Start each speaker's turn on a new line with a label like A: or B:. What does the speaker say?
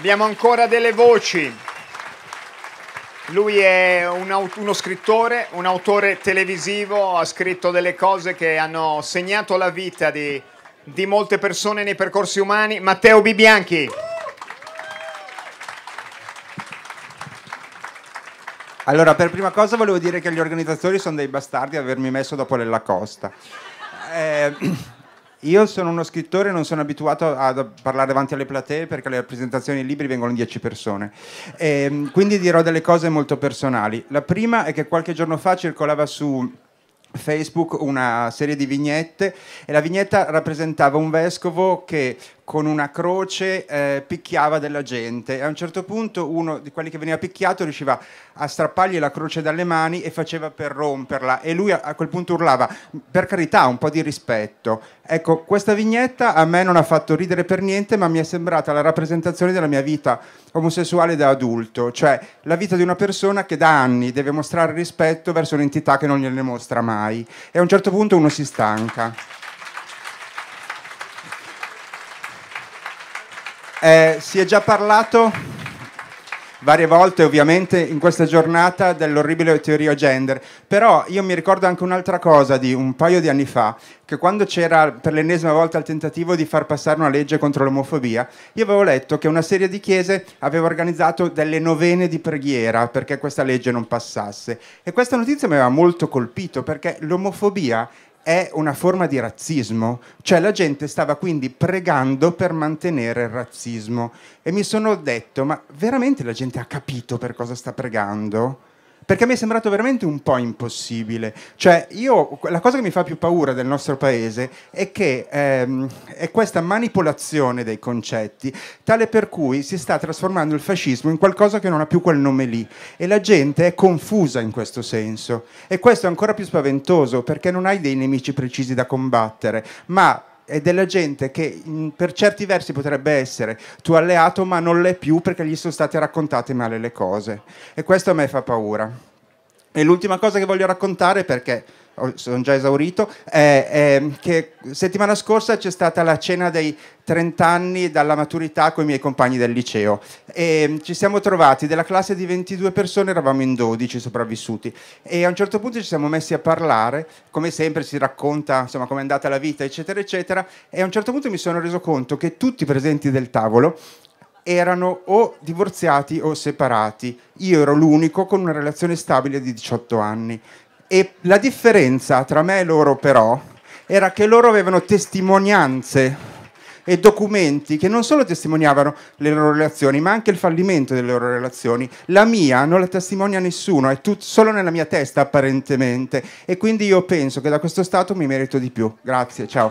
A: Abbiamo ancora delle voci. Lui è un uno scrittore, un autore televisivo, ha scritto delle cose che hanno segnato la vita di, di molte persone nei percorsi umani. Matteo Bibianchi. Allora, per prima cosa volevo dire che gli organizzatori sono dei bastardi ad avermi messo dopo Lella Costa. Eh, Io sono uno scrittore non sono abituato a parlare davanti alle platee perché le rappresentazioni dei libri vengono in 10 persone. E, ehm, quindi dirò delle cose molto personali. La prima è che qualche giorno fa circolava su Facebook una serie di vignette e la vignetta rappresentava un vescovo che con una croce eh, picchiava della gente e a un certo punto uno di quelli che veniva picchiato riusciva a strappargli la croce dalle mani e faceva per romperla e lui a, a quel punto urlava per carità un po' di rispetto. Ecco, questa vignetta a me non ha fatto ridere per niente ma mi è sembrata la rappresentazione della mia vita omosessuale da adulto, cioè la vita di una persona che da anni deve mostrare rispetto verso un'entità che non gliene mostra mai e a un certo punto uno si stanca. Eh, si è già parlato varie volte ovviamente in questa giornata dell'orribile teoria gender, però io mi ricordo anche un'altra cosa di un paio di anni fa, che quando c'era per l'ennesima volta il tentativo di far passare una legge contro l'omofobia, io avevo letto che una serie di chiese aveva organizzato delle novene di preghiera perché questa legge non passasse e questa notizia mi aveva molto colpito perché l'omofobia è una forma di razzismo, cioè la gente stava quindi pregando per mantenere il razzismo e mi sono detto, ma veramente la gente ha capito per cosa sta pregando? perché mi è sembrato veramente un po' impossibile. Cioè, io, la cosa che mi fa più paura del nostro paese è che ehm, è questa manipolazione dei concetti, tale per cui si sta trasformando il fascismo in qualcosa che non ha più quel nome lì e la gente è confusa in questo senso. E questo è ancora più spaventoso perché non hai dei nemici precisi da combattere, ma è della gente che in, mm, per certi versi potrebbe essere tuo alleato, ma non l'è più perché gli sono state raccontate male le cose. E questo a me fa paura. E l'ultima cosa che voglio raccontare perché Oh, sono già esaurito, eh, ehm, che settimana scorsa c'è stata la cena dei 30 anni dalla maturità con i miei compagni del liceo e ehm, ci siamo trovati, della classe di 22 persone eravamo in 12 sopravvissuti e a un certo punto ci siamo messi a parlare, come sempre si racconta insomma com'è andata la vita eccetera eccetera e a un certo punto mi sono reso conto che tutti i presenti del tavolo erano o divorziati o separati. Io ero l'unico con una relazione stabile di 18 anni. E la differenza tra me e loro però era che loro avevano testimonianze e documenti che non solo testimoniavano le loro relazioni, ma anche il fallimento delle loro relazioni. La mia non la testimonia nessuno, è tut- solo nella mia testa apparentemente. E quindi io penso che da questo stato mi merito di più. Grazie, ciao.